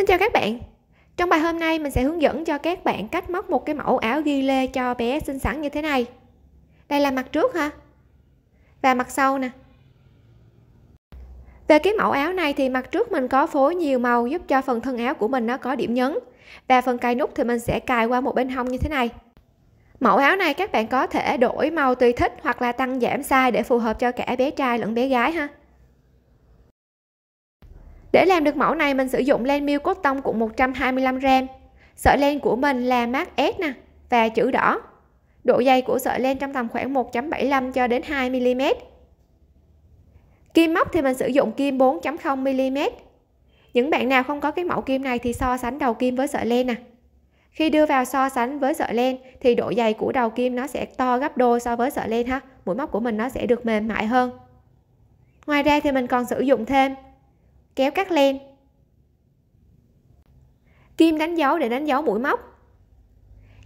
Xin chào các bạn. Trong bài hôm nay mình sẽ hướng dẫn cho các bạn cách móc một cái mẫu áo ghi lê cho bé sinh sẵn như thế này. Đây là mặt trước ha. Và mặt sau nè. Về cái mẫu áo này thì mặt trước mình có phối nhiều màu giúp cho phần thân áo của mình nó có điểm nhấn. Và phần cài nút thì mình sẽ cài qua một bên hông như thế này. Mẫu áo này các bạn có thể đổi màu tùy thích hoặc là tăng giảm size để phù hợp cho cả bé trai lẫn bé gái ha. Để làm được mẫu này mình sử dụng len miêu cốt tông cũng 125g. Sợi len của mình là mát S nè và chữ đỏ. Độ dày của sợi len trong tầm khoảng 1.75 cho đến 2 mm. Kim móc thì mình sử dụng kim 4.0 mm. Những bạn nào không có cái mẫu kim này thì so sánh đầu kim với sợi len nè. Khi đưa vào so sánh với sợi len thì độ dày của đầu kim nó sẽ to gấp đôi so với sợi len ha. Mũi móc của mình nó sẽ được mềm mại hơn. Ngoài ra thì mình còn sử dụng thêm kéo cắt len kim đánh dấu để đánh dấu mũi móc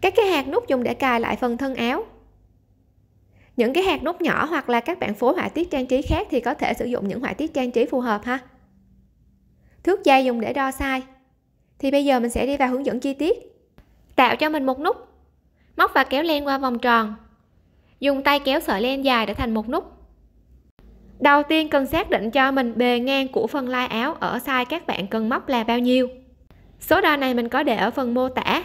các cái hạt nút dùng để cài lại phần thân áo những cái hạt nút nhỏ hoặc là các bạn phối họa tiết trang trí khác thì có thể sử dụng những họa tiết trang trí phù hợp ha thước dây dùng để đo sai, thì bây giờ mình sẽ đi vào hướng dẫn chi tiết tạo cho mình một nút móc và kéo len qua vòng tròn dùng tay kéo sợi len dài để thành một nút Đầu tiên cần xác định cho mình bề ngang của phần lai áo ở size các bạn cần móc là bao nhiêu. Số đo này mình có để ở phần mô tả.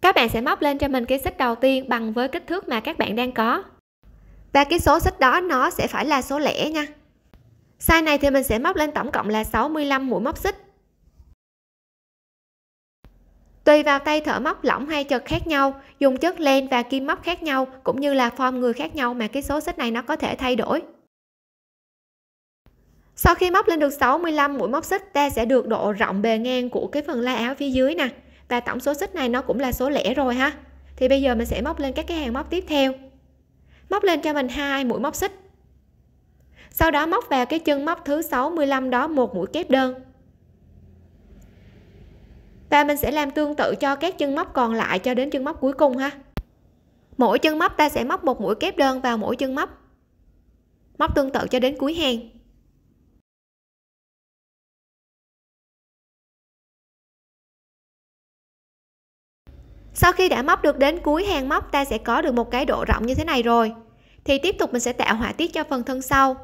Các bạn sẽ móc lên cho mình cái xích đầu tiên bằng với kích thước mà các bạn đang có. Và cái số xích đó nó sẽ phải là số lẻ nha. Size này thì mình sẽ móc lên tổng cộng là 65 mũi móc xích. Tùy vào tay thợ móc lỏng hay chật khác nhau, dùng chất len và kim móc khác nhau cũng như là form người khác nhau mà cái số xích này nó có thể thay đổi sau khi móc lên được 65 mũi móc xích ta sẽ được độ rộng bề ngang của cái phần la áo phía dưới nè và tổng số xích này nó cũng là số lẻ rồi ha thì bây giờ mình sẽ móc lên các cái hàng móc tiếp theo móc lên cho mình hai mũi móc xích sau đó móc vào cái chân móc thứ 65 đó một mũi kép đơn và mình sẽ làm tương tự cho các chân móc còn lại cho đến chân móc cuối cùng ha mỗi chân móc ta sẽ móc một mũi kép đơn vào mỗi chân móc móc tương tự cho đến cuối hàng sau khi đã móc được đến cuối hàng móc ta sẽ có được một cái độ rộng như thế này rồi thì tiếp tục mình sẽ tạo họa tiết cho phần thân sau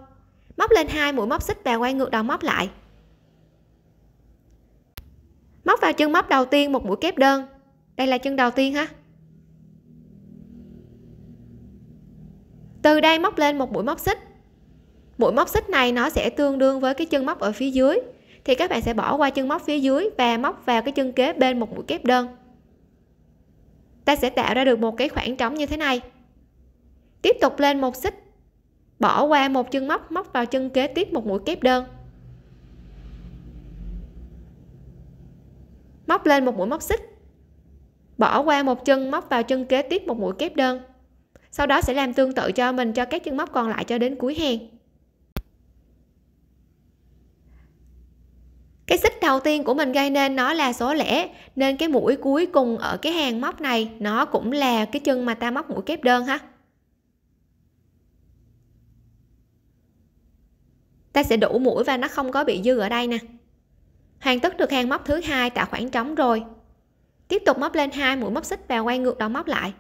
móc lên hai mũi móc xích và quay ngược đầu móc lại móc vào chân móc đầu tiên một mũi kép đơn đây là chân đầu tiên ha từ đây móc lên một mũi móc xích mũi móc xích này nó sẽ tương đương với cái chân móc ở phía dưới thì các bạn sẽ bỏ qua chân móc phía dưới và móc vào cái chân kế bên một mũi kép đơn ta sẽ tạo ra được một cái khoảng trống như thế này tiếp tục lên một xích bỏ qua một chân móc móc vào chân kế tiếp một mũi kép đơn móc lên một mũi móc xích bỏ qua một chân móc vào chân kế tiếp một mũi kép đơn sau đó sẽ làm tương tự cho mình cho các chân móc còn lại cho đến cuối hàng cái xích đầu tiên của mình gây nên nó là số lẻ nên cái mũi cuối cùng ở cái hàng móc này nó cũng là cái chân mà ta móc mũi kép đơn ha ta sẽ đủ mũi và nó không có bị dư ở đây nè hoàn tất được hàng móc thứ hai tạo khoảng trống rồi tiếp tục móc lên hai mũi móc xích và quay ngược đầu móc lại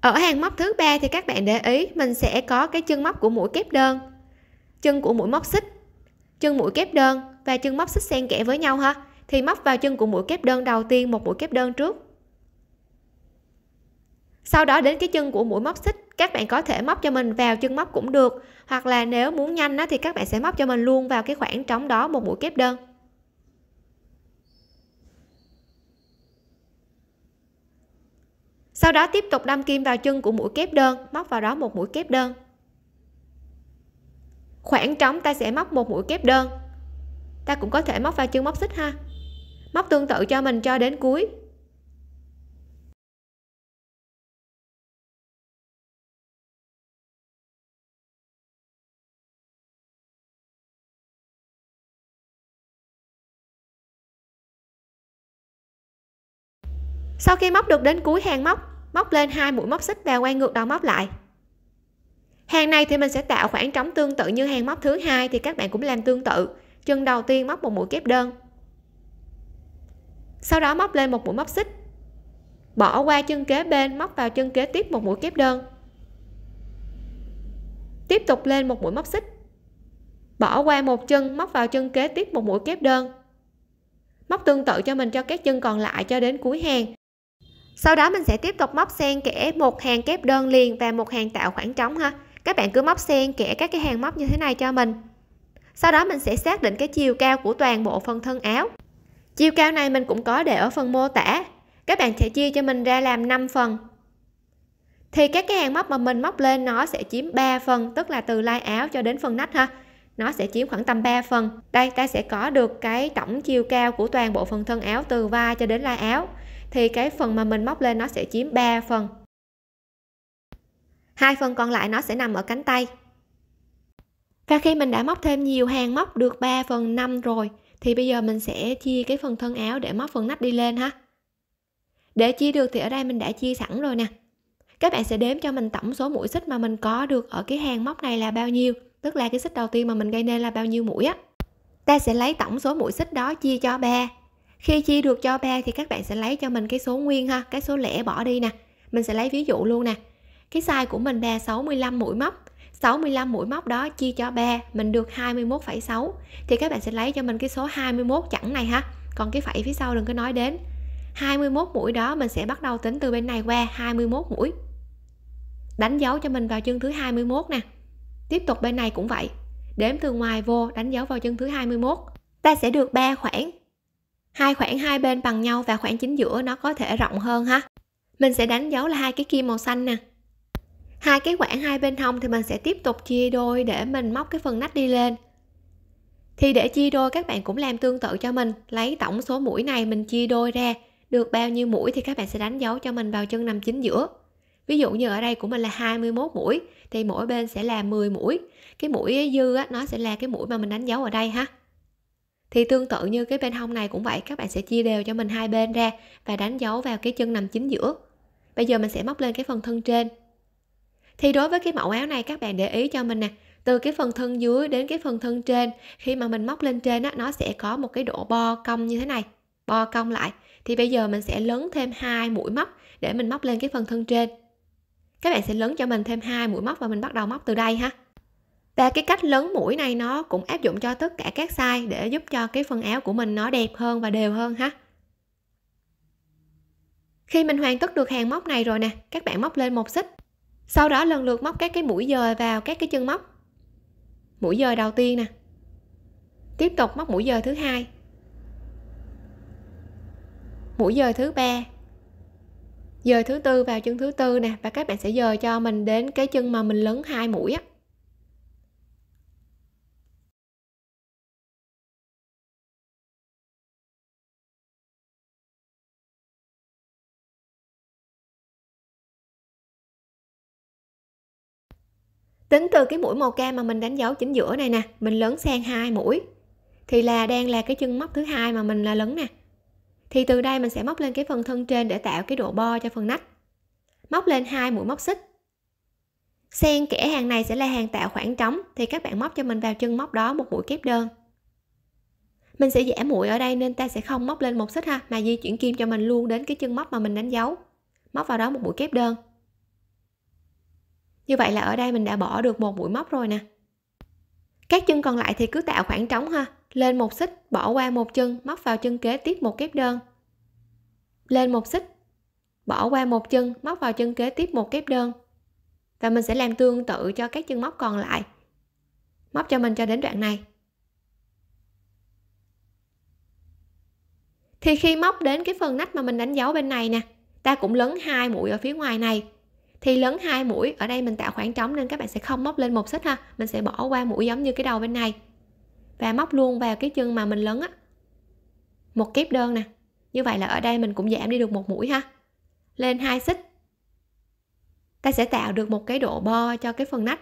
ở hàng móc thứ ba thì các bạn để ý mình sẽ có cái chân móc của mũi kép đơn chân của mũi móc xích chân mũi kép đơn và chân móc xích xen kẽ với nhau ha thì móc vào chân của mũi kép đơn đầu tiên một mũi kép đơn trước sau đó đến cái chân của mũi móc xích các bạn có thể móc cho mình vào chân móc cũng được hoặc là nếu muốn nhanh á, thì các bạn sẽ móc cho mình luôn vào cái khoảng trống đó một mũi kép đơn sau đó tiếp tục đâm kim vào chân của mũi kép đơn móc vào đó một mũi kép đơn khoảng trống ta sẽ móc một mũi kép đơn ta cũng có thể móc vào chân móc xích ha móc tương tự cho mình cho đến cuối sau khi móc được đến cuối hàng móc móc lên hai mũi móc xích và quay ngược đầu móc lại hàng này thì mình sẽ tạo khoảng trống tương tự như hàng móc thứ hai thì các bạn cũng làm tương tự chân đầu tiên móc một mũi kép đơn sau đó móc lên một mũi móc xích bỏ qua chân kế bên móc vào chân kế tiếp một mũi kép đơn tiếp tục lên một mũi móc xích bỏ qua một chân móc vào chân kế tiếp một mũi kép đơn móc tương tự cho mình cho các chân còn lại cho đến cuối hàng sau đó mình sẽ tiếp tục móc xen kẽ một hàng kép đơn liền và một hàng tạo khoảng trống ha các bạn cứ móc xen kẽ các cái hàng móc như thế này cho mình sau đó mình sẽ xác định cái chiều cao của toàn bộ phần thân áo chiều cao này mình cũng có để ở phần mô tả các bạn sẽ chia cho mình ra làm 5 phần thì các cái hàng móc mà mình móc lên nó sẽ chiếm 3 phần tức là từ lai áo cho đến phần nách ha nó sẽ chiếm khoảng tầm 3 phần đây ta sẽ có được cái tổng chiều cao của toàn bộ phần thân áo từ vai cho đến lai áo thì cái phần mà mình móc lên nó sẽ chiếm 3 phần hai phần còn lại nó sẽ nằm ở cánh tay và khi mình đã móc thêm nhiều hàng móc được 3 phần 5 rồi thì bây giờ mình sẽ chia cái phần thân áo để móc phần nách đi lên ha để chia được thì ở đây mình đã chia sẵn rồi nè các bạn sẽ đếm cho mình tổng số mũi xích mà mình có được ở cái hàng móc này là bao nhiêu tức là cái xích đầu tiên mà mình gây nên là bao nhiêu mũi á ta sẽ lấy tổng số mũi xích đó chia cho 3 khi chia được cho 3 thì các bạn sẽ lấy cho mình cái số nguyên ha cái số lẻ bỏ đi nè mình sẽ lấy ví dụ luôn nè cái size của mình là 65 mũi móc 65 mũi móc đó chia cho 3 mình được 21,6 thì các bạn sẽ lấy cho mình cái số 21 chẵn này ha còn cái phẩy phía sau đừng có nói đến 21 mũi đó mình sẽ bắt đầu tính từ bên này qua 21 mũi đánh dấu cho mình vào chân thứ 21 nè tiếp tục bên này cũng vậy đếm từ ngoài vô đánh dấu vào chân thứ 21 ta sẽ được 3 khoảng hai khoảng hai bên bằng nhau và khoảng chính giữa nó có thể rộng hơn ha mình sẽ đánh dấu là hai cái kim màu xanh nè hai cái quãng hai bên hông thì mình sẽ tiếp tục chia đôi để mình móc cái phần nách đi lên thì để chia đôi các bạn cũng làm tương tự cho mình lấy tổng số mũi này mình chia đôi ra được bao nhiêu mũi thì các bạn sẽ đánh dấu cho mình vào chân nằm chính giữa ví dụ như ở đây của mình là 21 mũi thì mỗi bên sẽ là 10 mũi cái mũi dư á, nó sẽ là cái mũi mà mình đánh dấu ở đây ha thì tương tự như cái bên hông này cũng vậy các bạn sẽ chia đều cho mình hai bên ra và đánh dấu vào cái chân nằm chính giữa bây giờ mình sẽ móc lên cái phần thân trên thì đối với cái mẫu áo này các bạn để ý cho mình nè từ cái phần thân dưới đến cái phần thân trên khi mà mình móc lên trên á nó sẽ có một cái độ bo cong như thế này bo cong lại thì bây giờ mình sẽ lớn thêm hai mũi móc để mình móc lên cái phần thân trên các bạn sẽ lớn cho mình thêm hai mũi móc và mình bắt đầu móc từ đây ha và cái cách lớn mũi này nó cũng áp dụng cho tất cả các size để giúp cho cái phần áo của mình nó đẹp hơn và đều hơn ha khi mình hoàn tất được hàng móc này rồi nè các bạn móc lên một xích sau đó lần lượt móc các cái mũi dời vào các cái chân móc mũi dời đầu tiên nè tiếp tục móc mũi dời thứ hai mũi dời thứ ba dời thứ tư vào chân thứ tư nè và các bạn sẽ dời cho mình đến cái chân mà mình lấn hai mũi á tính từ cái mũi màu cam mà mình đánh dấu chính giữa này nè mình lớn sang hai mũi thì là đang là cái chân móc thứ hai mà mình là lớn nè thì từ đây mình sẽ móc lên cái phần thân trên để tạo cái độ bo cho phần nách móc lên hai mũi móc xích xen kẽ hàng này sẽ là hàng tạo khoảng trống thì các bạn móc cho mình vào chân móc đó một mũi kép đơn mình sẽ giảm mũi ở đây nên ta sẽ không móc lên một xích ha mà di chuyển kim cho mình luôn đến cái chân móc mà mình đánh dấu móc vào đó một mũi kép đơn như vậy là ở đây mình đã bỏ được một mũi móc rồi nè các chân còn lại thì cứ tạo khoảng trống ha lên một xích bỏ qua một chân móc vào chân kế tiếp một kép đơn lên một xích bỏ qua một chân móc vào chân kế tiếp một kép đơn và mình sẽ làm tương tự cho các chân móc còn lại móc cho mình cho đến đoạn này thì khi móc đến cái phần nách mà mình đánh dấu bên này nè ta cũng lấn hai mũi ở phía ngoài này thì lớn hai mũi ở đây mình tạo khoảng trống nên các bạn sẽ không móc lên một xích ha mình sẽ bỏ qua mũi giống như cái đầu bên này và móc luôn vào cái chân mà mình lớn á một kép đơn nè như vậy là ở đây mình cũng giảm đi được một mũi ha lên hai xích ta sẽ tạo được một cái độ bo cho cái phần nách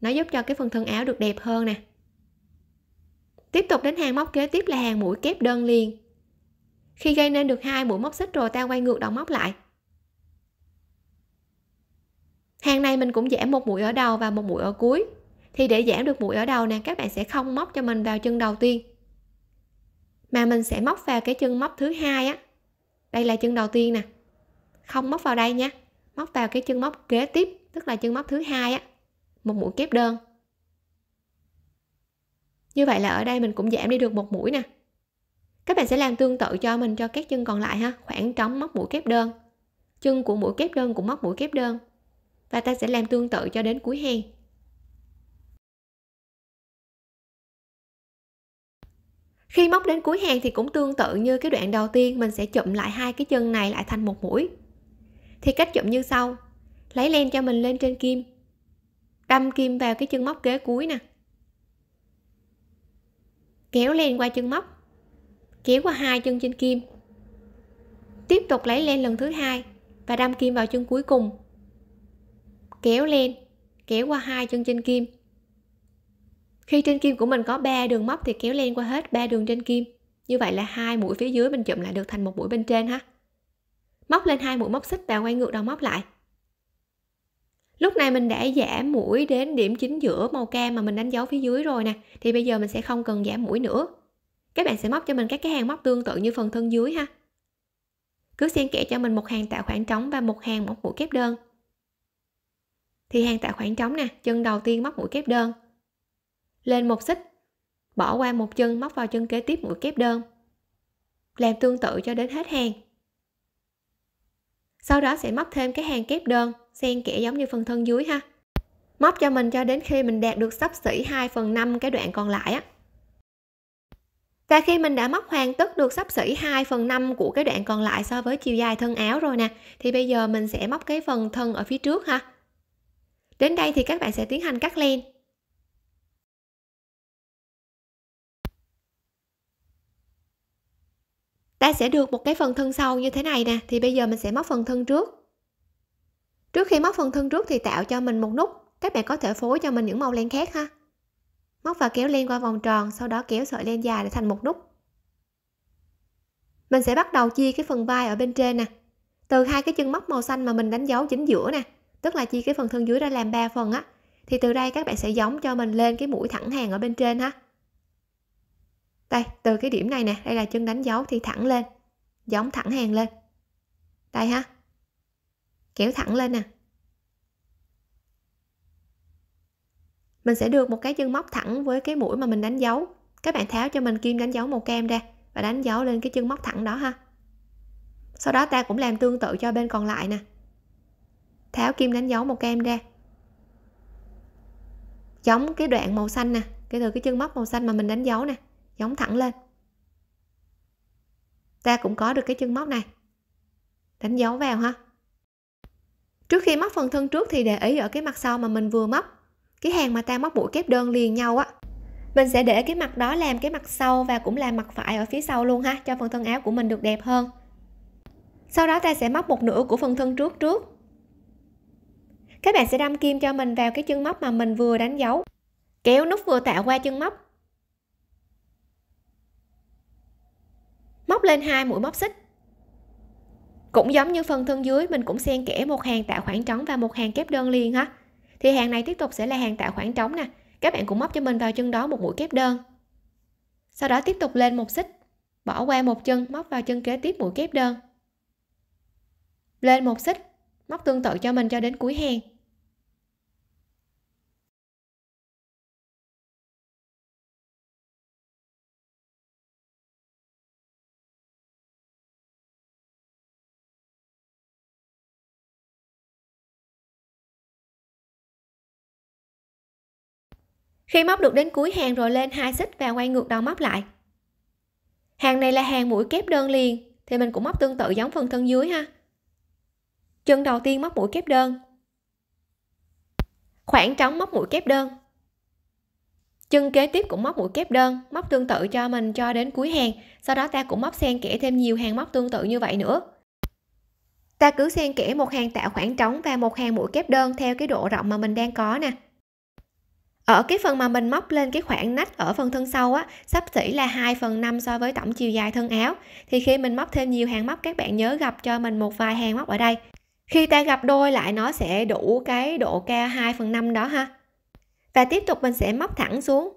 nó giúp cho cái phần thân áo được đẹp hơn nè tiếp tục đến hàng móc kế tiếp là hàng mũi kép đơn liền khi gây nên được hai mũi móc xích rồi ta quay ngược đầu móc lại hàng này mình cũng giảm một mũi ở đầu và một mũi ở cuối thì để giảm được mũi ở đầu nè các bạn sẽ không móc cho mình vào chân đầu tiên mà mình sẽ móc vào cái chân móc thứ hai á đây là chân đầu tiên nè không móc vào đây nha móc vào cái chân móc kế tiếp tức là chân móc thứ hai á một mũi kép đơn như vậy là ở đây mình cũng giảm đi được một mũi nè các bạn sẽ làm tương tự cho mình cho các chân còn lại ha khoảng trống móc mũi kép đơn chân của mũi kép đơn cũng móc mũi kép đơn và ta sẽ làm tương tự cho đến cuối hàng khi móc đến cuối hàng thì cũng tương tự như cái đoạn đầu tiên mình sẽ chụm lại hai cái chân này lại thành một mũi thì cách chụm như sau lấy len cho mình lên trên kim đâm kim vào cái chân móc kế cuối nè kéo len qua chân móc kéo qua hai chân trên kim tiếp tục lấy len lần thứ hai và đâm kim vào chân cuối cùng kéo lên kéo qua hai chân trên kim khi trên kim của mình có ba đường móc thì kéo lên qua hết ba đường trên kim như vậy là hai mũi phía dưới mình chụm lại được thành một mũi bên trên ha móc lên hai mũi móc xích và quay ngược đầu móc lại lúc này mình đã giảm mũi đến điểm chính giữa màu cam mà mình đánh dấu phía dưới rồi nè thì bây giờ mình sẽ không cần giảm mũi nữa các bạn sẽ móc cho mình các cái hàng móc tương tự như phần thân dưới ha cứ xen kẽ cho mình một hàng tạo khoảng trống và một hàng móc mũi kép đơn thì hàng tại khoảng trống nè chân đầu tiên móc mũi kép đơn lên một xích bỏ qua một chân móc vào chân kế tiếp mũi kép đơn làm tương tự cho đến hết hàng sau đó sẽ móc thêm cái hàng kép đơn xen kẽ giống như phần thân dưới ha móc cho mình cho đến khi mình đạt được sắp xỉ 2 phần 5 cái đoạn còn lại á và khi mình đã móc hoàn tất được sắp xỉ 2 phần 5 của cái đoạn còn lại so với chiều dài thân áo rồi nè thì bây giờ mình sẽ móc cái phần thân ở phía trước ha Đến đây thì các bạn sẽ tiến hành cắt len. Ta sẽ được một cái phần thân sau như thế này nè, thì bây giờ mình sẽ móc phần thân trước. Trước khi móc phần thân trước thì tạo cho mình một nút, các bạn có thể phối cho mình những màu len khác ha. Móc và kéo len qua vòng tròn, sau đó kéo sợi len dài để thành một nút. Mình sẽ bắt đầu chia cái phần vai ở bên trên nè. Từ hai cái chân móc màu xanh mà mình đánh dấu chính giữa nè, tức là chia cái phần thân dưới ra làm 3 phần á thì từ đây các bạn sẽ giống cho mình lên cái mũi thẳng hàng ở bên trên ha đây từ cái điểm này nè đây là chân đánh dấu thì thẳng lên giống thẳng hàng lên đây ha kéo thẳng lên nè mình sẽ được một cái chân móc thẳng với cái mũi mà mình đánh dấu các bạn tháo cho mình kim đánh dấu màu kem ra và đánh dấu lên cái chân móc thẳng đó ha sau đó ta cũng làm tương tự cho bên còn lại nè tháo kim đánh dấu một kem ra chống cái đoạn màu xanh nè cái từ cái chân móc màu xanh mà mình đánh dấu nè giống thẳng lên ta cũng có được cái chân móc này đánh dấu vào ha trước khi móc phần thân trước thì để ý ở cái mặt sau mà mình vừa móc cái hàng mà ta móc mũi kép đơn liền nhau á mình sẽ để cái mặt đó làm cái mặt sau và cũng làm mặt phải ở phía sau luôn ha cho phần thân áo của mình được đẹp hơn sau đó ta sẽ móc một nửa của phần thân trước trước các bạn sẽ đâm kim cho mình vào cái chân móc mà mình vừa đánh dấu kéo nút vừa tạo qua chân móc móc lên hai mũi móc xích cũng giống như phần thân dưới mình cũng xen kẽ một hàng tạo khoảng trống và một hàng kép đơn liền ha thì hàng này tiếp tục sẽ là hàng tạo khoảng trống nè các bạn cũng móc cho mình vào chân đó một mũi kép đơn sau đó tiếp tục lên một xích bỏ qua một chân móc vào chân kế tiếp mũi kép đơn lên một xích móc tương tự cho mình cho đến cuối hàng Khi móc được đến cuối hàng rồi lên hai xích và quay ngược đầu móc lại. Hàng này là hàng mũi kép đơn liền thì mình cũng móc tương tự giống phần thân dưới ha chân đầu tiên móc mũi kép đơn khoảng trống móc mũi kép đơn chân kế tiếp cũng móc mũi kép đơn móc tương tự cho mình cho đến cuối hàng sau đó ta cũng móc xen kẽ thêm nhiều hàng móc tương tự như vậy nữa ta cứ xen kẽ một hàng tạo khoảng trống và một hàng mũi kép đơn theo cái độ rộng mà mình đang có nè ở cái phần mà mình móc lên cái khoảng nách ở phần thân sau á sắp xỉ là 2 phần 5 so với tổng chiều dài thân áo thì khi mình móc thêm nhiều hàng móc các bạn nhớ gặp cho mình một vài hàng móc ở đây khi ta gặp đôi lại nó sẽ đủ cái độ cao 2 phần 5 đó ha và tiếp tục mình sẽ móc thẳng xuống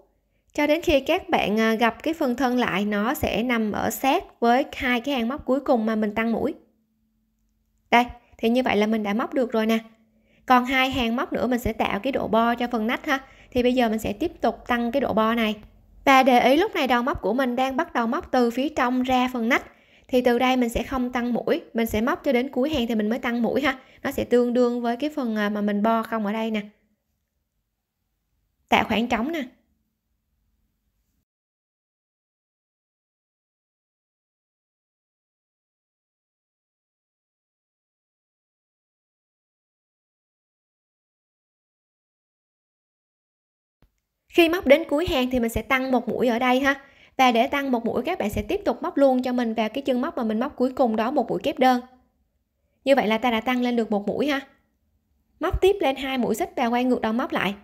cho đến khi các bạn à, gặp cái phần thân lại nó sẽ nằm ở sát với hai cái hàng móc cuối cùng mà mình tăng mũi đây thì như vậy là mình đã móc được rồi nè còn hai hàng móc nữa mình sẽ tạo cái độ bo cho phần nách ha thì bây giờ mình sẽ tiếp tục tăng cái độ bo này và để ý lúc này đầu móc của mình đang bắt đầu móc từ phía trong ra phần nách thì từ đây mình sẽ không tăng mũi mình sẽ móc cho đến cuối hàng thì mình mới tăng mũi ha nó sẽ tương đương với cái phần à, mà mình bo không ở đây nè tạo khoảng trống nè khi móc đến cuối hàng thì mình sẽ tăng một mũi ở đây ha và để tăng một mũi các bạn sẽ tiếp tục móc luôn cho mình vào cái chân móc mà mình móc cuối cùng đó một mũi kép đơn như vậy là ta đã tăng lên được một mũi ha móc tiếp lên hai mũi xích và quay ngược đầu móc lại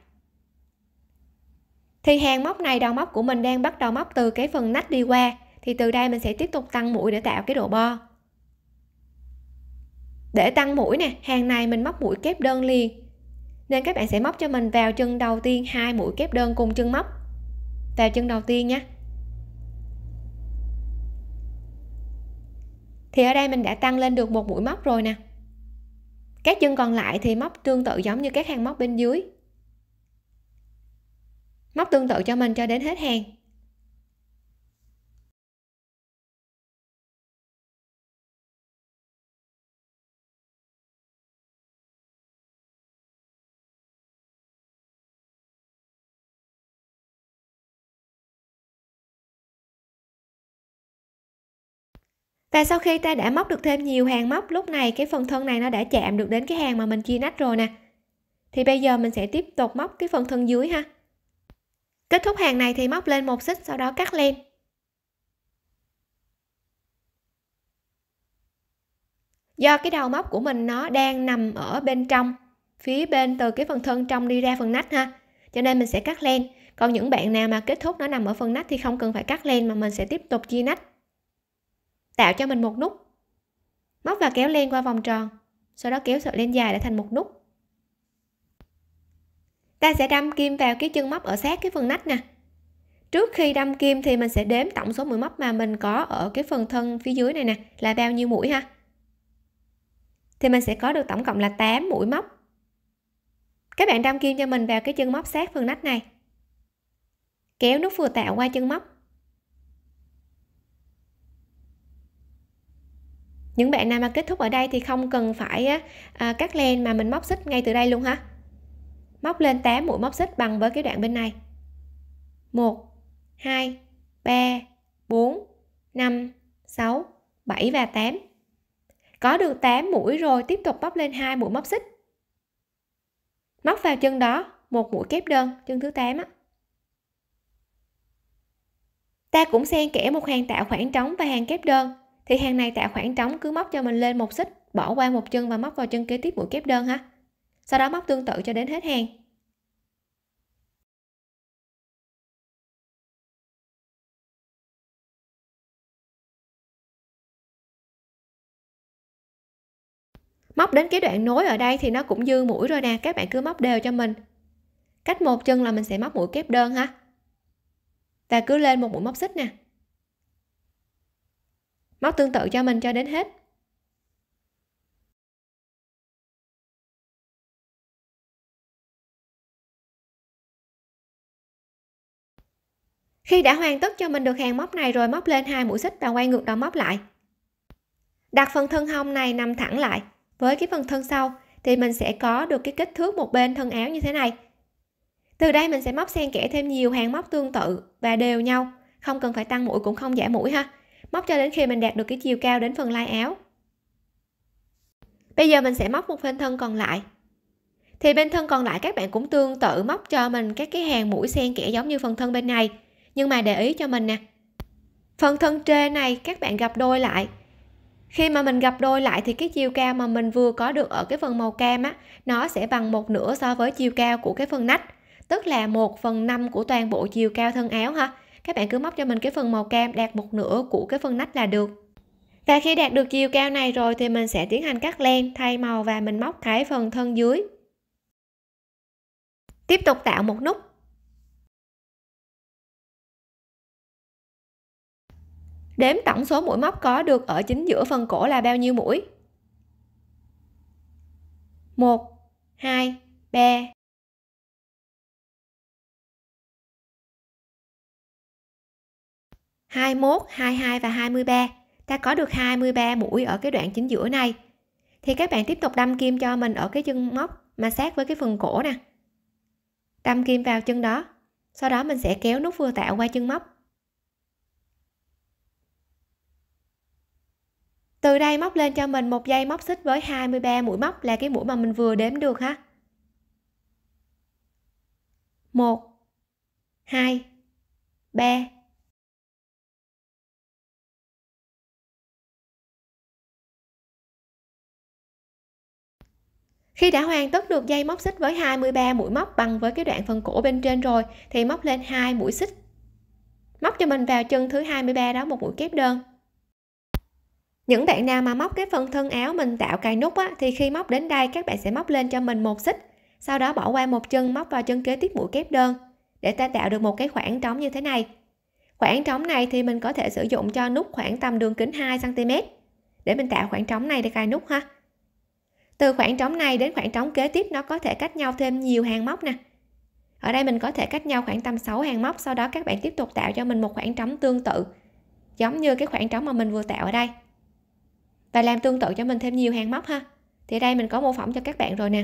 thì hàng móc này đầu móc của mình đang bắt đầu móc từ cái phần nách đi qua thì từ đây mình sẽ tiếp tục tăng mũi để tạo cái độ bo để tăng mũi nè hàng này mình móc mũi kép đơn liền nên các bạn sẽ móc cho mình vào chân đầu tiên hai mũi kép đơn cùng chân móc vào chân đầu tiên nhé thì ở đây mình đã tăng lên được một mũi móc rồi nè các chân còn lại thì móc tương tự giống như các hàng móc bên dưới móc tương tự cho mình cho đến hết hàng và sau khi ta đã móc được thêm nhiều hàng móc lúc này cái phần thân này nó đã chạm được đến cái hàng mà mình chia nách rồi nè thì bây giờ mình sẽ tiếp tục móc cái phần thân dưới ha kết thúc hàng này thì móc lên một xích sau đó cắt len do cái đầu móc của mình nó đang nằm ở bên trong phía bên từ cái phần thân trong đi ra phần nách ha cho nên mình sẽ cắt len còn những bạn nào mà kết thúc nó nằm ở phần nách thì không cần phải cắt len mà mình sẽ tiếp tục chia nách tạo cho mình một nút móc và kéo len qua vòng tròn sau đó kéo sợi len dài để thành một nút ta sẽ đâm kim vào cái chân móc ở sát cái phần nách nè trước khi đâm kim thì mình sẽ đếm tổng số mũi móc mà mình có ở cái phần thân phía dưới này nè là bao nhiêu mũi ha thì mình sẽ có được tổng cộng là 8 mũi móc các bạn đâm kim cho mình vào cái chân móc sát phần nách này kéo nút vừa tạo qua chân móc những bạn nào mà kết thúc ở đây thì không cần phải à, cắt len mà mình móc xích ngay từ đây luôn ha móc lên 8 mũi móc xích bằng với cái đoạn bên này 1 2 3 4 5 6 7 và 8 có được 8 mũi rồi tiếp tục móc lên hai mũi móc xích móc vào chân đó một mũi kép đơn chân thứ 8 á ta cũng xen kẽ một hàng tạo khoảng trống và hàng kép đơn thì hàng này tạo khoảng trống cứ móc cho mình lên một xích bỏ qua một chân và móc vào chân kế tiếp mũi kép đơn ha sau đó móc tương tự cho đến hết hàng móc đến cái đoạn nối ở đây thì nó cũng dư mũi rồi nè các bạn cứ móc đều cho mình cách một chân là mình sẽ móc mũi kép đơn ha ta cứ lên một mũi móc xích nè móc tương tự cho mình cho đến hết khi đã hoàn tất cho mình được hàng móc này rồi móc lên hai mũi xích và quay ngược đầu móc lại đặt phần thân hông này nằm thẳng lại với cái phần thân sau thì mình sẽ có được cái kích thước một bên thân áo như thế này từ đây mình sẽ móc xen kẽ thêm nhiều hàng móc tương tự và đều nhau không cần phải tăng mũi cũng không giảm mũi ha móc cho đến khi mình đạt được cái chiều cao đến phần lai áo bây giờ mình sẽ móc một bên thân còn lại thì bên thân còn lại các bạn cũng tương tự móc cho mình các cái hàng mũi xen kẽ giống như phần thân bên này nhưng mà để ý cho mình nè phần thân trên này các bạn gặp đôi lại khi mà mình gặp đôi lại thì cái chiều cao mà mình vừa có được ở cái phần màu cam á nó sẽ bằng một nửa so với chiều cao của cái phần nách tức là một phần năm của toàn bộ chiều cao thân áo ha các bạn cứ móc cho mình cái phần màu cam đạt một nửa của cái phần nách là được và khi đạt được chiều cao này rồi thì mình sẽ tiến hành cắt len thay màu và mình móc cái phần thân dưới tiếp tục tạo một nút đếm tổng số mũi móc có được ở chính giữa phần cổ là bao nhiêu mũi 1 2 3 21, 22 và 23 ta có được 23 mũi ở cái đoạn chính giữa này thì các bạn tiếp tục đâm kim cho mình ở cái chân móc mà sát với cái phần cổ nè đâm kim vào chân đó sau đó mình sẽ kéo nút vừa tạo qua chân móc từ đây móc lên cho mình một dây móc xích với 23 mũi móc là cái mũi mà mình vừa đếm được ha 1 2 3 khi đã hoàn tất được dây móc xích với 23 mũi móc bằng với cái đoạn phần cổ bên trên rồi thì móc lên hai mũi xích móc cho mình vào chân thứ 23 đó một mũi kép đơn những bạn nào mà móc cái phần thân áo mình tạo cài nút á, thì khi móc đến đây các bạn sẽ móc lên cho mình một xích sau đó bỏ qua một chân móc vào chân kế tiếp mũi kép đơn để ta tạo được một cái khoảng trống như thế này khoảng trống này thì mình có thể sử dụng cho nút khoảng tầm đường kính 2 cm để mình tạo khoảng trống này để cài nút ha từ khoảng trống này đến khoảng trống kế tiếp nó có thể cách nhau thêm nhiều hàng móc nè ở đây mình có thể cách nhau khoảng tầm 6 hàng móc sau đó các bạn tiếp tục tạo cho mình một khoảng trống tương tự giống như cái khoảng trống mà mình vừa tạo ở đây và làm tương tự cho mình thêm nhiều hàng móc ha thì đây mình có mô phỏng cho các bạn rồi nè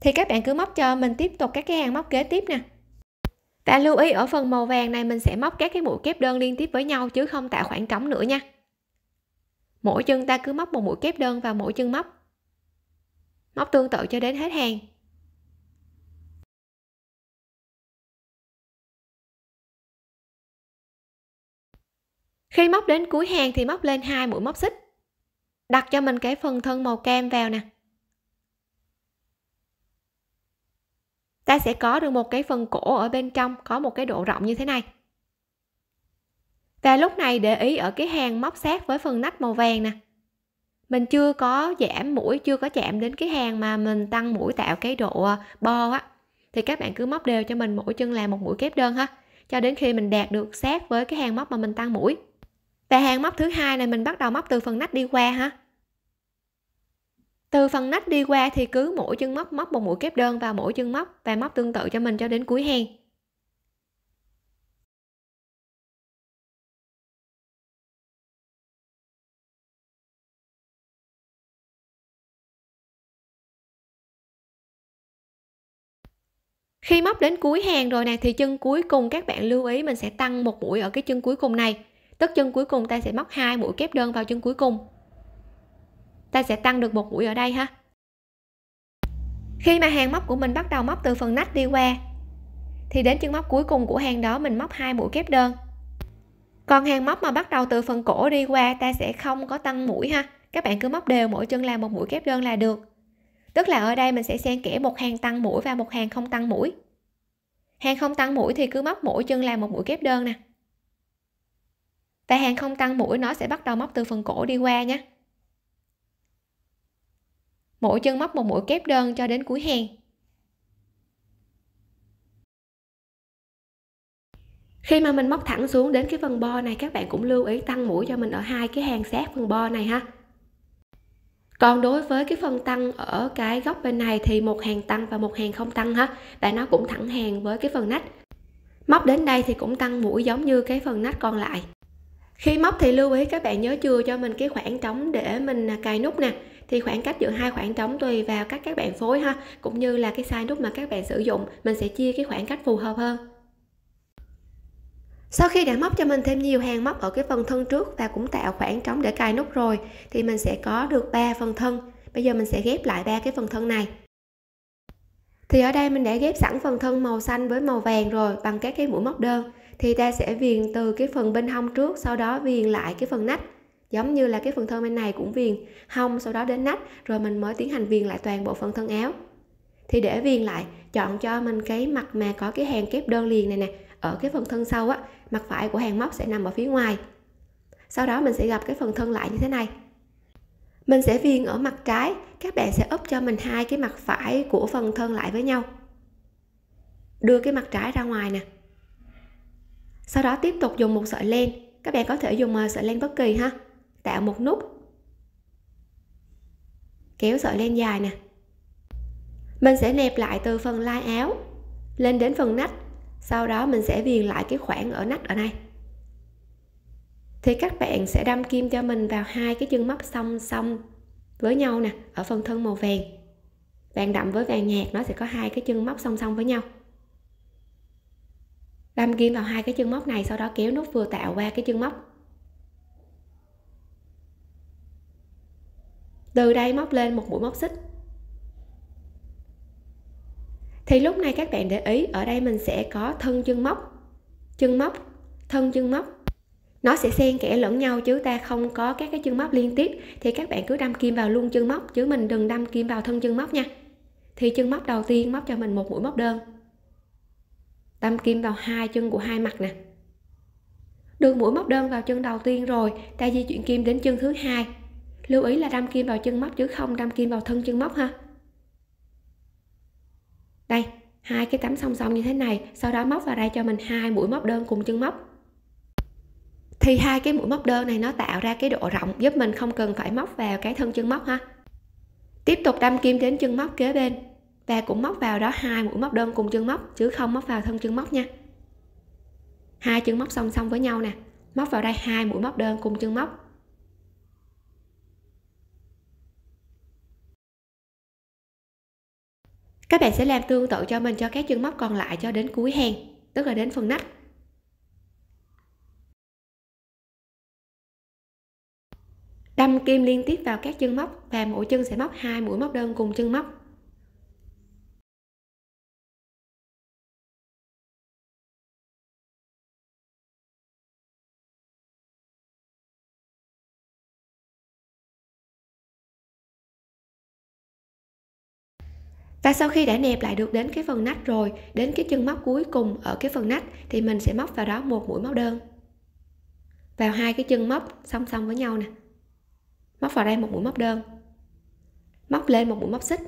thì các bạn cứ móc cho mình tiếp tục các cái hàng móc kế tiếp nè và lưu ý ở phần màu vàng này mình sẽ móc các cái mũi kép đơn liên tiếp với nhau chứ không tạo khoảng trống nữa nha mỗi chân ta cứ móc một mũi kép đơn vào mỗi chân móc móc tương tự cho đến hết hàng khi móc đến cuối hàng thì móc lên hai mũi móc xích đặt cho mình cái phần thân màu cam vào nè ta sẽ có được một cái phần cổ ở bên trong có một cái độ rộng như thế này và lúc này để ý ở cái hàng móc sát với phần nách màu vàng nè mình chưa có giảm mũi chưa có chạm đến cái hàng mà mình tăng mũi tạo cái độ ờ, bo á thì các bạn cứ móc đều cho mình mỗi chân là một mũi kép đơn ha cho đến khi mình đạt được sát với cái hàng móc mà mình tăng mũi và hàng móc thứ hai này mình bắt đầu móc từ phần nách đi qua ha từ phần nách đi qua thì cứ mỗi chân móc móc một mũi kép đơn vào mỗi chân móc và móc tương tự cho mình cho đến cuối hàng khi móc đến cuối hàng rồi nè thì chân cuối cùng các bạn lưu ý mình sẽ tăng một mũi ở cái chân cuối cùng này tức chân cuối cùng ta sẽ móc hai mũi kép đơn vào chân cuối cùng ta sẽ tăng được một mũi ở đây ha khi mà hàng móc của mình bắt đầu móc từ phần nách đi qua thì đến chân móc cuối cùng của hàng đó mình móc hai mũi kép đơn còn hàng móc mà bắt đầu từ phần cổ đi qua ta sẽ không có tăng mũi ha các bạn cứ móc đều mỗi chân làm một mũi kép đơn là được tức là ở đây mình sẽ xen kẽ một hàng tăng mũi và một hàng không tăng mũi hàng không tăng mũi thì cứ móc mỗi chân làm một mũi kép đơn nè và hàng không tăng mũi nó sẽ bắt đầu móc từ phần cổ đi qua nhé mỗi chân móc một mũi kép đơn cho đến cuối hàng khi mà mình móc thẳng xuống đến cái phần bo này các bạn cũng lưu ý tăng mũi cho mình ở hai cái hàng sát phần bo này ha còn đối với cái phần tăng ở cái góc bên này thì một hàng tăng và một hàng không tăng ha và nó cũng thẳng hàng với cái phần nách móc đến đây thì cũng tăng mũi giống như cái phần nách còn lại khi móc thì lưu ý các bạn nhớ chưa cho mình cái khoảng trống để mình cài nút nè thì khoảng cách giữa hai khoảng trống tùy vào cách các bạn phối ha cũng như là cái size nút mà các bạn sử dụng mình sẽ chia cái khoảng cách phù hợp hơn sau khi đã móc cho mình thêm nhiều hàng móc ở cái phần thân trước và cũng tạo khoảng trống để cài nút rồi thì mình sẽ có được 3 phần thân bây giờ mình sẽ ghép lại ba cái phần thân này thì ở đây mình đã ghép sẵn phần thân màu xanh với màu vàng rồi bằng các cái mũi móc đơn thì ta sẽ viền từ cái phần bên hông trước sau đó viền lại cái phần nách giống như là cái phần thân bên này cũng viền hông sau đó đến nách rồi mình mới tiến hành viền lại toàn bộ phần thân áo thì để viền lại chọn cho mình cái mặt mà có cái hàng kép đơn liền này nè ở cái phần thân sau á mặt phải của hàng móc sẽ nằm ở phía ngoài sau đó mình sẽ gặp cái phần thân lại như thế này mình sẽ viền ở mặt trái các bạn sẽ úp cho mình hai cái mặt phải của phần thân lại với nhau đưa cái mặt trái ra ngoài nè sau đó tiếp tục dùng một sợi len các bạn có thể dùng à, sợi len bất kỳ ha tạo một nút kéo sợi len dài nè mình sẽ nẹp lại từ phần lai áo lên đến phần nách sau đó mình sẽ viền lại cái khoảng ở nách ở đây. thì các bạn sẽ đâm kim cho mình vào hai cái chân móc song song với nhau nè ở phần thân màu vàng vàng đậm với vàng nhạt nó sẽ có hai cái chân móc song song với nhau đâm kim vào hai cái chân móc này sau đó kéo nút vừa tạo qua cái chân móc từ đây móc lên một mũi móc xích thì lúc này các bạn để ý ở đây mình sẽ có thân chân móc chân móc thân chân móc nó sẽ xen kẽ lẫn nhau chứ ta không có các cái chân móc liên tiếp thì các bạn cứ đâm kim vào luôn chân móc chứ mình đừng đâm kim vào thân chân móc nha thì chân móc đầu tiên móc cho mình một mũi móc đơn đâm kim vào hai chân của hai mặt nè được mũi móc đơn vào chân đầu tiên rồi ta di chuyển kim đến chân thứ hai lưu ý là đâm kim vào chân móc chứ không đâm kim vào thân chân móc ha đây hai cái tấm song song như thế này sau đó móc vào đây cho mình hai mũi móc đơn cùng chân móc thì hai cái mũi móc đơn này nó tạo ra cái độ rộng giúp mình không cần phải móc vào cái thân chân móc ha tiếp tục đâm kim đến chân móc kế bên và cũng móc vào đó hai mũi móc đơn cùng chân móc chứ không móc vào thân chân móc nha hai chân móc song song với nhau nè móc vào đây hai mũi móc đơn cùng chân móc các bạn sẽ làm tương tự cho mình cho các chân móc còn lại cho đến cuối hàng tức là đến phần nách đâm kim liên tiếp vào các chân móc và mỗi chân sẽ móc hai mũi móc đơn cùng chân móc và sau khi đã nẹp lại được đến cái phần nách rồi đến cái chân móc cuối cùng ở cái phần nách thì mình sẽ móc vào đó một mũi móc đơn vào hai cái chân móc song song với nhau nè móc vào đây một mũi móc đơn móc lên một mũi móc xích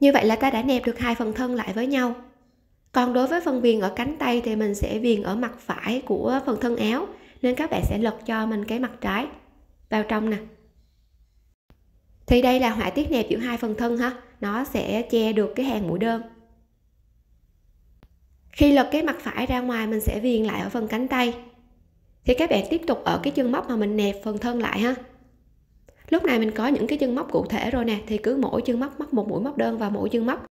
như vậy là ta đã nẹp được hai phần thân lại với nhau còn đối với phần viền ở cánh tay thì mình sẽ viền ở mặt phải của phần thân áo nên các bạn sẽ lật cho mình cái mặt trái vào trong nè thì đây là họa tiết nẹp giữa hai phần thân ha nó sẽ che được cái hàng mũi đơn khi lật cái mặt phải ra ngoài mình sẽ viền lại ở phần cánh tay thì các bạn tiếp tục ở cái chân móc mà mình nẹp phần thân lại ha lúc này mình có những cái chân móc cụ thể rồi nè thì cứ mỗi chân móc mắc một mũi móc đơn vào mỗi chân móc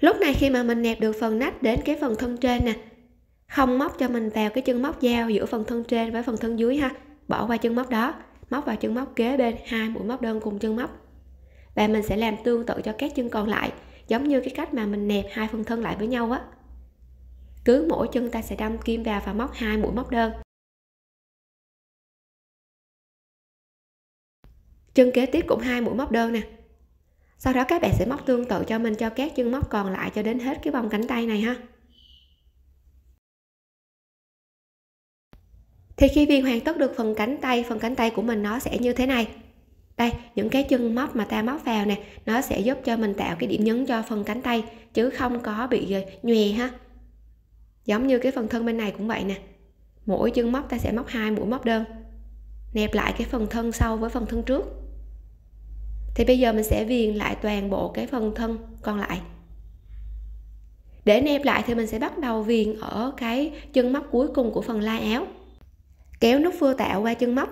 lúc này khi mà mình nẹp được phần nách đến cái phần thân trên nè không móc cho mình vào cái chân móc dao giữa phần thân trên với phần thân dưới ha bỏ qua chân móc đó móc vào chân móc kế bên hai mũi móc đơn cùng chân móc và mình sẽ làm tương tự cho các chân còn lại giống như cái cách mà mình nẹp hai phần thân lại với nhau á cứ mỗi chân ta sẽ đâm kim vào và móc hai mũi móc đơn chân kế tiếp cũng hai mũi móc đơn nè sau đó các bạn sẽ móc tương tự cho mình cho các chân móc còn lại cho đến hết cái vòng cánh tay này ha thì khi viên hoàn tất được phần cánh tay phần cánh tay của mình nó sẽ như thế này đây những cái chân móc mà ta móc vào nè nó sẽ giúp cho mình tạo cái điểm nhấn cho phần cánh tay chứ không có bị ờ, nhòe ha giống như cái phần thân bên này cũng vậy nè mỗi chân móc ta sẽ móc hai mũi móc đơn nẹp lại cái phần thân sau với phần thân trước thì bây giờ mình sẽ viền lại toàn bộ cái phần thân còn lại để nẹp lại thì mình sẽ bắt đầu viền ở cái chân móc cuối cùng của phần lai áo kéo nút vừa tạo qua chân móc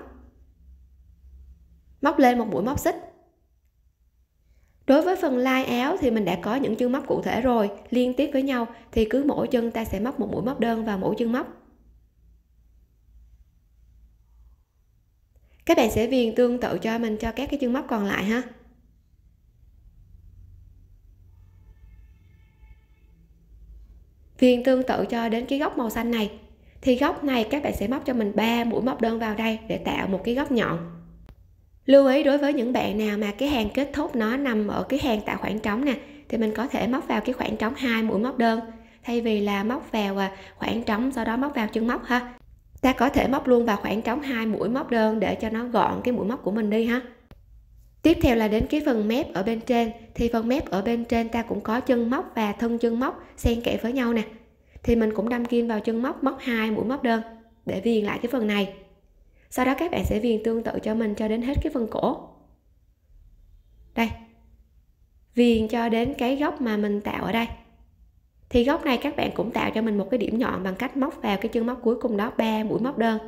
móc lên một mũi móc xích đối với phần lai áo thì mình đã có những chân móc cụ thể rồi liên tiếp với nhau thì cứ mỗi chân ta sẽ móc một mũi móc đơn vào mỗi chân móc các bạn sẽ viền tương tự cho mình cho các cái chân móc còn lại ha viền tương tự cho đến cái góc màu xanh này thì góc này các bạn sẽ móc cho mình 3 mũi móc đơn vào đây để tạo một cái góc nhọn lưu ý đối với những bạn nào mà cái hàng kết thúc nó nằm ở cái hàng tạo khoảng trống nè thì mình có thể móc vào cái khoảng trống hai mũi móc đơn thay vì là móc vào à, khoảng trống sau đó móc vào chân móc ha ta có thể móc luôn vào khoảng trống hai mũi móc đơn để cho nó gọn cái mũi móc của mình đi ha tiếp theo là đến cái phần mép ở bên trên thì phần mép ở bên trên ta cũng có chân móc và thân chân móc xen kẽ với nhau nè thì mình cũng đâm kim vào chân móc móc hai mũi móc đơn để viền lại cái phần này sau đó các bạn sẽ viền tương tự cho mình cho đến hết cái phần cổ đây viền cho đến cái góc mà mình tạo ở đây thì góc này các bạn cũng tạo cho mình một cái điểm nhọn bằng cách móc vào cái chân móc cuối cùng đó ba mũi móc đơn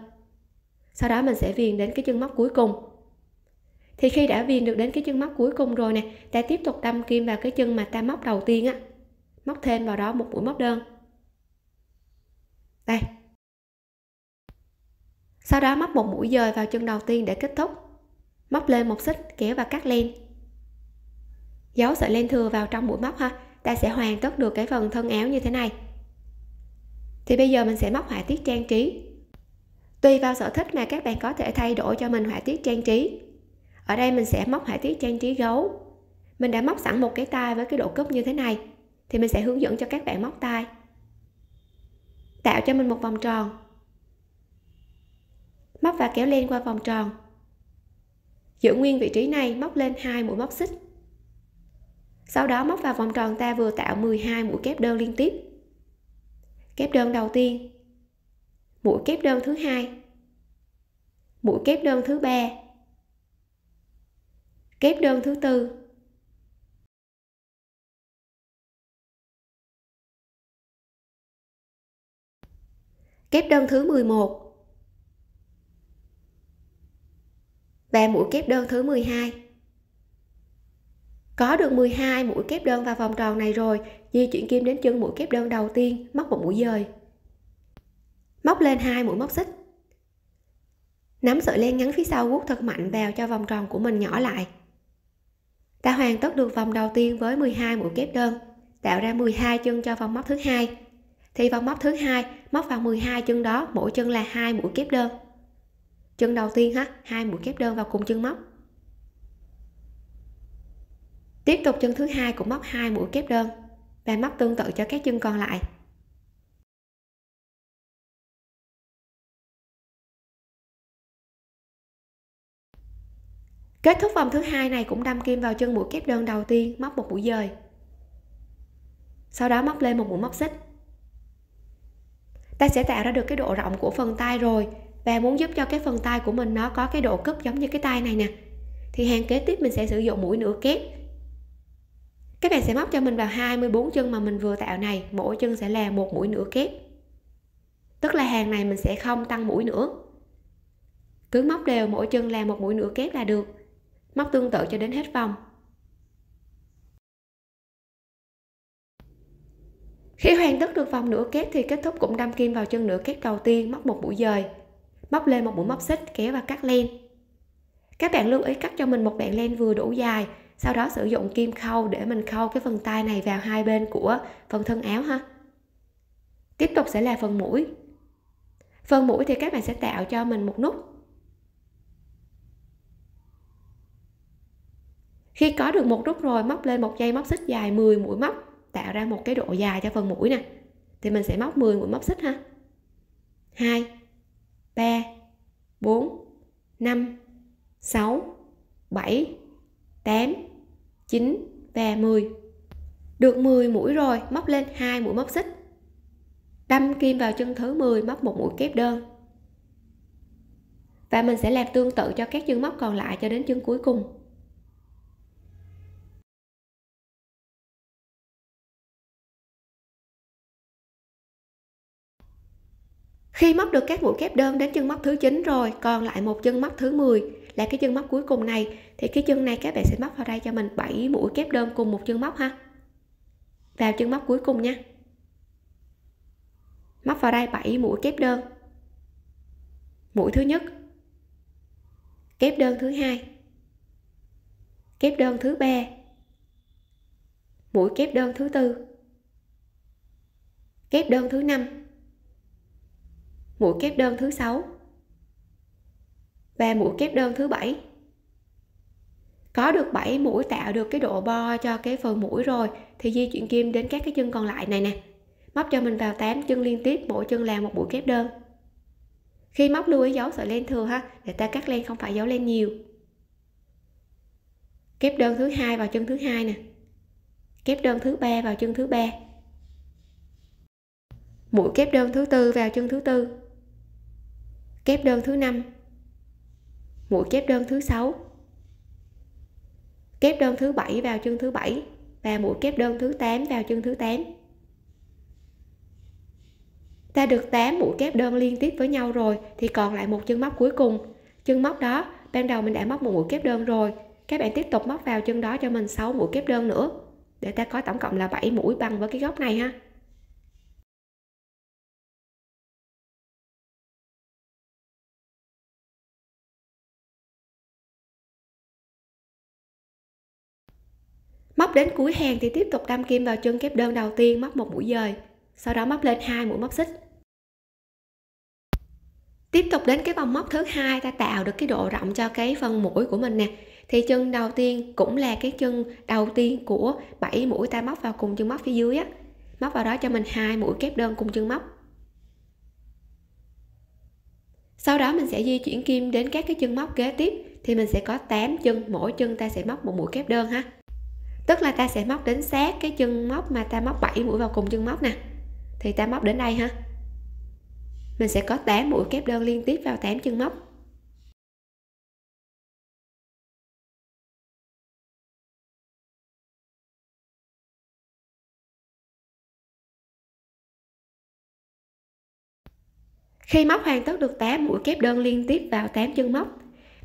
sau đó mình sẽ viền đến cái chân móc cuối cùng thì khi đã viền được đến cái chân móc cuối cùng rồi nè ta tiếp tục đâm kim vào cái chân mà ta móc đầu tiên á móc thêm vào đó một mũi móc đơn đây sau đó móc một mũi dời vào chân đầu tiên để kết thúc móc lên một xích kéo và cắt len giấu sợi len thừa vào trong mũi móc ha ta sẽ hoàn tất được cái phần thân áo như thế này thì bây giờ mình sẽ móc họa tiết trang trí tùy vào sở thích mà các bạn có thể thay đổi cho mình họa tiết trang trí ở đây mình sẽ móc họa tiết trang trí gấu mình đã móc sẵn một cái tai với cái độ cúp như thế này thì mình sẽ hướng dẫn cho các bạn móc tai tạo cho mình một vòng tròn móc và kéo len qua vòng tròn giữ nguyên vị trí này móc lên hai mũi móc xích sau đó móc vào vòng tròn ta vừa tạo 12 mũi kép đơn liên tiếp kép đơn đầu tiên mũi kép đơn thứ hai mũi kép đơn thứ ba kép đơn thứ tư kép đơn thứ 11 và mũi kép đơn thứ 12 có được 12 mũi kép đơn vào vòng tròn này rồi di chuyển kim đến chân mũi kép đơn đầu tiên móc một mũi dời móc lên hai mũi móc xích nắm sợi len ngắn phía sau guốc thật mạnh vào cho vòng tròn của mình nhỏ lại ta hoàn tất được vòng đầu tiên với 12 mũi kép đơn tạo ra 12 chân cho vòng móc thứ hai thì vòng móc thứ hai móc vào 12 chân đó mỗi chân là hai mũi kép đơn chân đầu tiên ha hai mũi kép đơn vào cùng chân móc tiếp tục chân thứ hai cũng móc hai mũi kép đơn và móc tương tự cho các chân còn lại kết thúc vòng thứ hai này cũng đâm kim vào chân mũi kép đơn đầu tiên móc một mũi dời sau đó móc lên một mũi móc xích ta sẽ tạo ra được cái độ rộng của phần tay rồi và muốn giúp cho cái phần tay của mình nó có cái độ cúp giống như cái tay này nè thì hàng kế tiếp mình sẽ sử dụng mũi nửa kép các bạn sẽ móc cho mình vào 24 chân mà mình vừa tạo này mỗi chân sẽ là một mũi nửa kép tức là hàng này mình sẽ không tăng mũi nữa cứ móc đều mỗi chân là một mũi nửa kép là được móc tương tự cho đến hết vòng khi hoàn tất được vòng nửa kép thì kết thúc cũng đâm kim vào chân nửa kép đầu tiên móc một mũi dời móc lên một mũi móc xích kéo và cắt len các bạn lưu ý cắt cho mình một đoạn len vừa đủ dài sau đó sử dụng kim khâu để mình khâu cái phần tay này vào hai bên của phần thân áo ha tiếp tục sẽ là phần mũi phần mũi thì các bạn sẽ tạo cho mình một nút khi có được một nút rồi móc lên một dây móc xích dài 10 mũi móc tạo ra một cái độ dài cho phần mũi nè thì mình sẽ móc 10 mũi móc xích ha 2 3 4 5 6 7 8 9 và 10 được 10 mũi rồi móc lên hai mũi móc xích đâm kim vào chân thứ 10 móc một mũi kép đơn và mình sẽ làm tương tự cho các chân móc còn lại cho đến chân cuối cùng khi móc được các mũi kép đơn đến chân móc thứ 9 rồi còn lại một chân móc thứ 10 là cái chân móc cuối cùng này thì cái chân này các bạn sẽ móc vào đây cho mình 7 mũi kép đơn cùng một chân móc ha vào chân móc cuối cùng nha móc vào đây 7 mũi kép đơn mũi thứ nhất kép đơn thứ hai kép đơn thứ ba mũi kép đơn thứ tư kép đơn thứ năm mũi kép đơn thứ sáu và mũi kép đơn thứ bảy có được 7 mũi tạo được cái độ bo cho cái phần mũi rồi thì di chuyển kim đến các cái chân còn lại này nè móc cho mình vào 8 chân liên tiếp mỗi chân là một mũi kép đơn khi móc lưu ý dấu sợi len thừa ha để ta cắt len không phải dấu len nhiều kép đơn thứ hai vào chân thứ hai nè kép đơn thứ ba vào chân thứ ba mũi kép đơn thứ tư vào chân thứ tư kép đơn thứ năm mũi kép đơn thứ sáu kép đơn thứ bảy vào chân thứ bảy và mũi kép đơn thứ 8 vào chân thứ 8 ta được 8 mũi kép đơn liên tiếp với nhau rồi thì còn lại một chân móc cuối cùng chân móc đó ban đầu mình đã móc một mũi kép đơn rồi các bạn tiếp tục móc vào chân đó cho mình 6 mũi kép đơn nữa để ta có tổng cộng là 7 mũi bằng với cái góc này ha móc đến cuối hàng thì tiếp tục đâm kim vào chân kép đơn đầu tiên móc một mũi dời sau đó móc lên hai mũi móc xích tiếp tục đến cái vòng móc thứ hai ta tạo được cái độ rộng cho cái phần mũi của mình nè thì chân đầu tiên cũng là cái chân đầu tiên của 7 mũi ta móc vào cùng chân móc phía dưới á móc vào đó cho mình hai mũi kép đơn cùng chân móc sau đó mình sẽ di chuyển kim đến các cái chân móc kế tiếp thì mình sẽ có 8 chân mỗi chân ta sẽ móc một mũi kép đơn ha tức là ta sẽ móc đến sát cái chân móc mà ta móc 7 mũi vào cùng chân móc nè thì ta móc đến đây ha mình sẽ có 8 mũi kép đơn liên tiếp vào 8 chân móc Khi móc hoàn tất được 8 mũi kép đơn liên tiếp vào 8 chân móc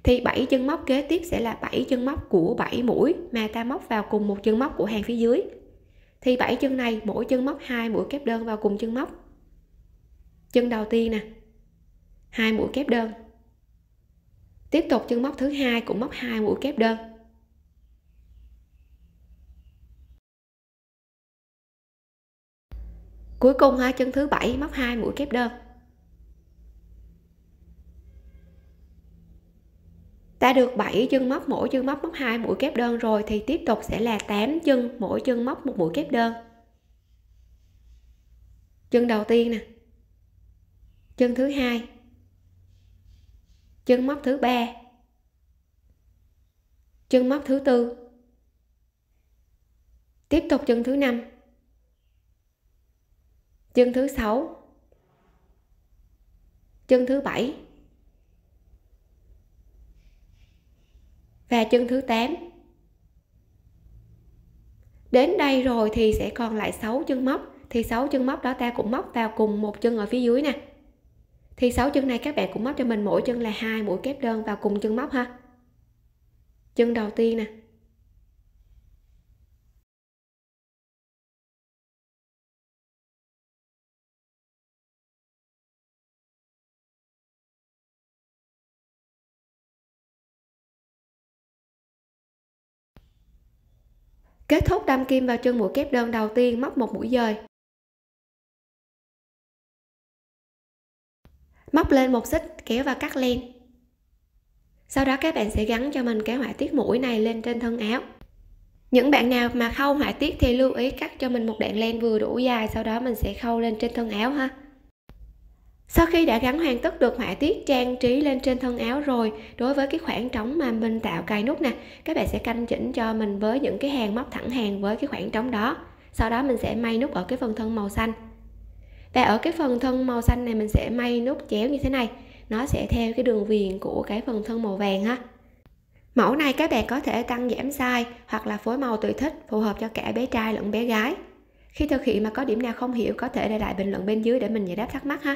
thì bảy chân móc kế tiếp sẽ là bảy chân móc của bảy mũi mà ta móc vào cùng một chân móc của hàng phía dưới thì bảy chân này mỗi chân móc hai mũi kép đơn vào cùng chân móc chân đầu tiên nè hai mũi kép đơn tiếp tục chân móc thứ hai cũng móc hai mũi kép đơn cuối cùng ha chân thứ bảy móc hai mũi kép đơn ta được 7 chân móc mỗi chân móc móc 2 mũi kép đơn rồi thì tiếp tục sẽ là 8 chân mỗi chân móc một mũi kép đơn chân đầu tiên nè chân thứ hai chân móc thứ ba chân móc thứ tư tiếp tục chân thứ năm chân thứ sáu chân thứ bảy và chân thứ 8 đến đây rồi thì sẽ còn lại 6 chân móc thì 6 chân móc đó ta cũng móc vào cùng một chân ở phía dưới nè thì 6 chân này các bạn cũng móc cho mình mỗi chân là hai mũi kép đơn vào cùng chân móc ha chân đầu tiên nè Kết thúc đâm kim vào chân mũi kép đơn đầu tiên móc một mũi dời. Móc lên một xích kéo và cắt len. Sau đó các bạn sẽ gắn cho mình cái họa tiết mũi này lên trên thân áo. Những bạn nào mà khâu họa tiết thì lưu ý cắt cho mình một đoạn len vừa đủ dài sau đó mình sẽ khâu lên trên thân áo ha sau khi đã gắn hoàn tất được họa tiết trang trí lên trên thân áo rồi đối với cái khoảng trống mà mình tạo cài nút nè các bạn sẽ canh chỉnh cho mình với những cái hàng móc thẳng hàng với cái khoảng trống đó sau đó mình sẽ may nút ở cái phần thân màu xanh và ở cái phần thân màu xanh này mình sẽ may nút chéo như thế này nó sẽ theo cái đường viền của cái phần thân màu vàng ha mẫu này các bạn có thể tăng giảm size hoặc là phối màu tùy thích phù hợp cho cả bé trai lẫn bé gái khi thực hiện mà có điểm nào không hiểu có thể để lại bình luận bên dưới để mình giải đáp thắc mắc ha